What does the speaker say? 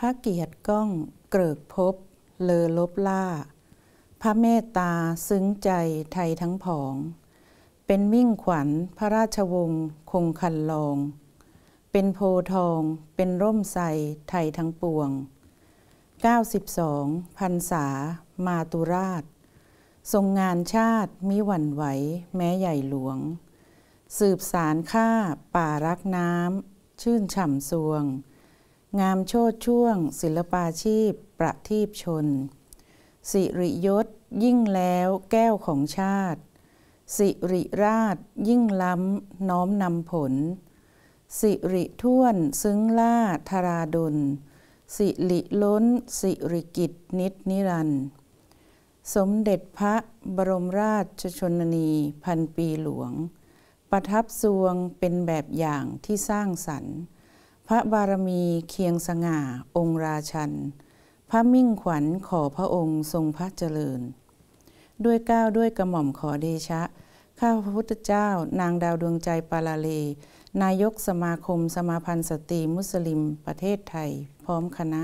พระเกียรติก้องเกริกพบ เลอลบล่าพระเมตตาซึ้งใจไทยทั้งผอง เป็นมิ่งขวัญพระราชวงศ์คงคันลอง เป็นโพทองเป็นร่มใสไทยทั้งปวง 92 พันษา มาตุราช ทรงงานชาติมิหวั่นไหว แม้ใหญ่หลวง สืบสารข้าป่ารักน้ำ ชื่นฉ่ำสวงงามโชดช่วง ศิลปาชีพ ประทีปชน สิริยศยิ่งแล้วแก้วของชาติ สิริราชยิ่งล้ำ น้อมนำผล สิริท่วน ซึ้งล่าธาราดลสิริล้น สิริกิจ นิดนิรัน สมเด็จพระบรมราชชนนี พันปีหลวง ประทับทรวงเป็นแบบอย่างที่สร้างสรรค์พระบารมีเคียงสง่า องค์ราชัน พระมิ่งขวัญขอพระองค์ ทรงพระเจริญ ด้วยก้าวด้วยกระหม่อมขอเดชะ ข้าพระพุทธเจ้านางดาวดวงใจปาลาเล นายกสมาคมสมาพันธ์สตรีมุสลิมประเทศไทย พร้อมคณะ